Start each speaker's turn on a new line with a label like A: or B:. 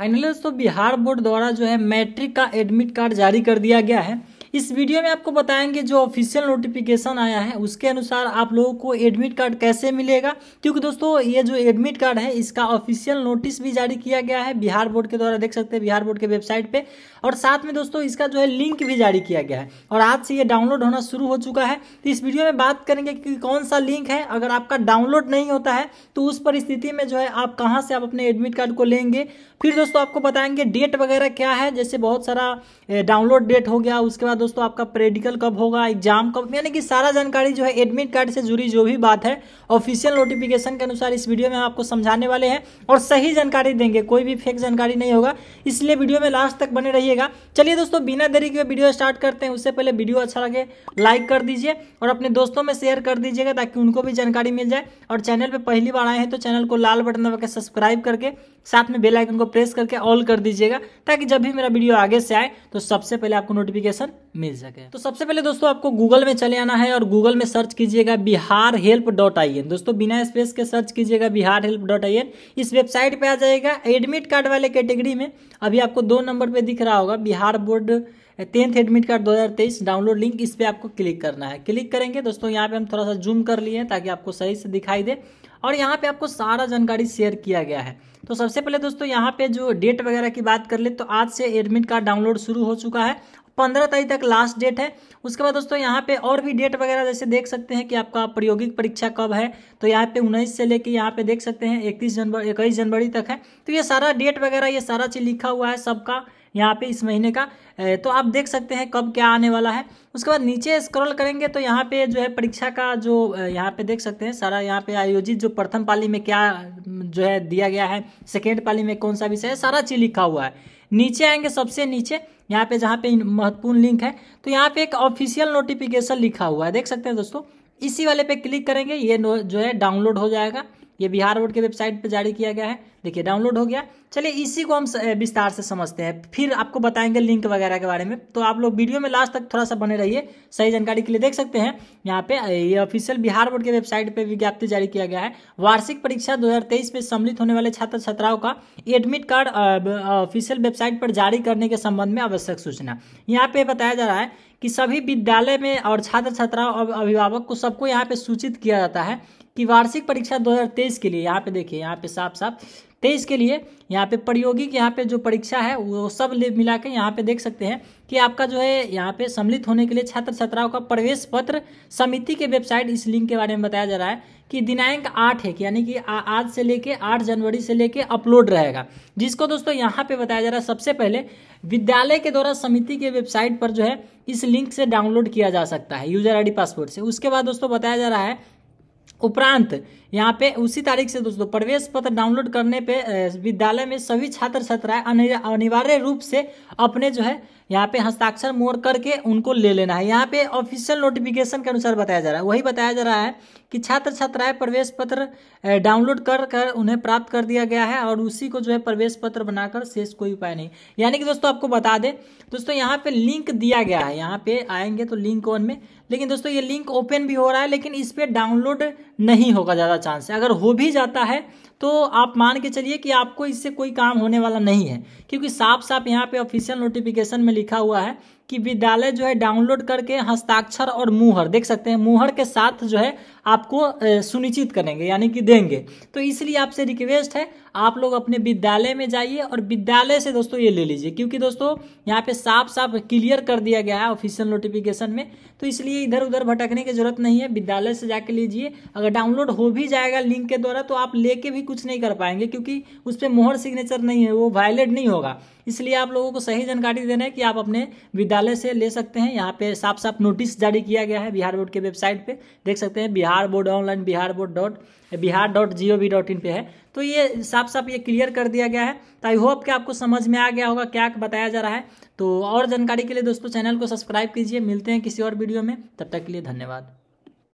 A: finally दोस्तों Bihar board द्वारा जो है मैट्रिक का एडमिट कार्ड जारी कर दिया गया है इस वीडियो में आपको बताएंगे जो ऑफिशियल नोटिफिकेशन आया है उसके अनुसार आप लोगों को एडमिट कार्ड कैसे मिलेगा क्योंकि दोस्तों ये जो एडमिट कार्ड है इसका ऑफिशियल नोटिस भी जारी किया गया है बिहार बोर्ड के द्वारा देख सकते हैं बिहार बोर्ड के वेबसाइट पर और साथ में दोस्तों इसका जो है लिंक भी जारी किया गया है और आज से ये डाउनलोड होना शुरू हो चुका है तो इस वीडियो में बात करेंगे कि कौन सा लिंक है अगर आपका डाउनलोड नहीं होता है तो उस परिस्थिति में जो है आप कहाँ से आप अपने एडमिट कार्ड को लेंगे फिर दोस्तों आपको बताएंगे डेट वगैरह क्या है जैसे बहुत सारा डाउनलोड डेट हो गया उसके बाद दोस्तों आपका प्रेडिकल कब होगा एग्जाम कब यानी कि सारा जानकारी जो है एडमिट कार्ड से जुड़ी जो भी बात है ऑफिशियल नोटिफिकेशन के अनुसार इस वीडियो में हम आपको समझाने वाले हैं और सही जानकारी देंगे कोई भी फेक जानकारी नहीं होगा इसलिए वीडियो में लास्ट तक बने रहिएगा चलिए दोस्तों बिना देरी के वीडियो स्टार्ट करते हैं उससे पहले वीडियो अच्छा लगे लाइक कर दीजिए और अपने दोस्तों में शेयर कर दीजिएगा ताकि उनको भी जानकारी मिल जाए और चैनल पर पहली बार आए हैं तो चैनल को लाल बटन दबा के सब्सक्राइब करके साथ में बेल आइकन को प्रेस करके ऑल कर दीजिएगा ताकि जब भी मेरा वीडियो आगे से आए तो सबसे पहले आपको नोटिफिकेशन मिल सके तो सबसे पहले दोस्तों आपको गूगल में चले आना है और गूगल में सर्च कीजिएगा Bihar help dot I N दोस्तों बिना स्पेस के सर्च कीजिएगा Bihar help dot I N इस वेबसाइट पे आ जाएगा एडमिट कार्ड वाले कैटेगरी में अभी आपको दो नंबर पे दिख रहा होगा Bihar board tenth admit card 2023 download link इस पर आपको क्लिक करना है क्लिक करेंगे दोस्तों यहाँ पे हम थोड़ा सा जूम कर लिए ताकि आपको सही से दिखाई दे और यहाँ पे आपको सारा जानकारी शेयर किया गया है तो सबसे पहले दोस्तों यहाँ पे जो डेट वगैरह की बात कर ले तो आज से एडमिट कार्ड डाउनलोड शुरू हो चुका है पंद्रह तारीख तक लास्ट डेट है उसके बाद दोस्तों यहाँ पे और भी डेट वगैरह जैसे देख सकते हैं कि आपका प्रायोगिक परीक्षा कब है तो यहाँ पे उन्नीस से लेके यहाँ पे देख सकते हैं इकतीस जनवरी इक्कीस जनवरी तक है तो ये सारा डेट वगैरह ये सारा चीज़ लिखा हुआ है सबका यहाँ पे इस महीने का तो आप देख सकते हैं कब क्या आने वाला है उसके बाद नीचे स्क्रॉल करेंगे तो यहाँ पे जो है परीक्षा का जो यहाँ पे देख सकते हैं सारा यहाँ पे आयोजित जो प्रथम पाली में क्या जो है दिया गया है सेकेंड पाली में कौन सा विषय है सारा चीज़ लिखा हुआ है नीचे आएंगे सबसे नीचे यहाँ पे जहाँ पे महत्वपूर्ण लिंक है तो यहाँ पे एक ऑफिशियल नोटिफिकेशन लिखा हुआ है देख सकते हैं दोस्तों इसी वाले पे क्लिक करेंगे ये जो है डाउनलोड हो जाएगा ये बिहार बोर्ड के वेबसाइट पर जारी किया गया है देखिए डाउनलोड हो गया चलिए इसी को हम विस्तार से समझते हैं फिर आपको बताएंगे लिंक वगैरह के बारे में तो आप लोग वीडियो में लास्ट तक थोड़ा सा बने रहिए सही जानकारी के लिए देख सकते हैं यहाँ पे ये ऑफिशियल बिहार बोर्ड के वेबसाइट पे विज्ञप्ति जारी किया गया है वार्षिक परीक्षा दो में सम्मिलित होने वाले छात्र छात्राओं का एडमिट कार्ड ऑफिशियल वेबसाइट पर जारी करने के संबंध में आवश्यक सूचना यहाँ पे बताया जा रहा है कि सभी विद्यालय में और छात्र छात्राओं और अभिभावक को सबको यहाँ पे सूचित किया जाता है कि वार्षिक परीक्षा 2023 के लिए यहाँ पे देखिए यहाँ पे साफ साफ तेईस के लिए यहाँ पे प्रयोगिक यहाँ पे जो परीक्षा है वो सब ले मिला के यहाँ पे देख सकते हैं कि आपका जो है यहाँ पे सम्मिलित होने के लिए छात्र छात्राओं का प्रवेश पत्र समिति के वेबसाइट इस लिंक के बारे में बताया जा रहा है कि दिनांक आठ है यानी कि आज से लेके आठ जनवरी से लेके अपलोड रहेगा जिसको दोस्तों यहाँ पे बताया जा रहा है सबसे पहले विद्यालय के द्वारा समिति के वेबसाइट पर जो है इस लिंक से डाउनलोड किया जा सकता है यूजर आईडी पासवर्ड से उसके बाद दोस्तों बताया जा रहा है उपरांत यहाँ पे उसी तारीख से दोस्तों प्रवेश पत्र डाउनलोड करने पे विद्यालय में सभी छात्र छात्राएं अनिवार्य रूप से अपने जो है यहाँ पे हस्ताक्षर मोड़ करके उनको ले लेना है यहाँ पे ऑफिशियल नोटिफिकेशन के अनुसार बताया जा रहा है वही बताया जा रहा है कि छात्र छात्राएं प्रवेश पत्र डाउनलोड कर कर उन्हें प्राप्त कर दिया गया है और उसी को जो है प्रवेश पत्र बनाकर शेष कोई उपाय नहीं यानी कि दोस्तों आपको बता दें दोस्तों यहाँ पे लिंक दिया गया है यहाँ पे आएंगे तो लिंक ऑन में लेकिन दोस्तों ये लिंक ओपन भी हो रहा है लेकिन इस पर डाउनलोड नहीं होगा ज़्यादा चांस है अगर हो भी जाता है तो आप मान के चलिए कि आपको इससे कोई काम होने वाला नहीं है क्योंकि साफ साफ यहाँ पे ऑफिशियल नोटिफिकेशन में लिखा हुआ है कि विद्यालय जो है डाउनलोड करके हस्ताक्षर और मुहर देख सकते हैं मुहर के साथ जो है आपको सुनिश्चित करेंगे यानी कि देंगे तो इसलिए आपसे रिक्वेस्ट है आप लोग अपने विद्यालय में जाइए और विद्यालय से दोस्तों ये ले लीजिए क्योंकि दोस्तों यहाँ पे साफ साफ क्लियर कर दिया गया है ऑफिशियल नोटिफिकेशन में तो इसलिए इधर उधर भटकने की जरूरत नहीं है विद्यालय से जाके लीजिए अगर डाउनलोड हो भी जाएगा लिंक के द्वारा तो आप लेके भी कुछ नहीं कर पाएंगे क्योंकि उस पर मोहर सिग्नेचर नहीं है वो वायलेट नहीं होगा इसलिए आप लोगों को सही जानकारी देना है कि आप अपने विद्यालय से ले सकते हैं यहाँ पे साफ साफ नोटिस जारी किया गया है बिहार बोर्ड के वेबसाइट पे देख सकते हैं Bihar board online Bihar board dot Bihar dot G O V dot in पे है तो ये साफ साफ ये क्लियर कर दिया गया है तो आई होप कि आपको समझ में आ गया होगा क्या बताया जा रहा है तो और जानकारी के लिए दोस्तों चैनल को सब्सक्राइब कीजिए मिलते हैं किसी और वीडियो में तब तक के लिए धन्यवाद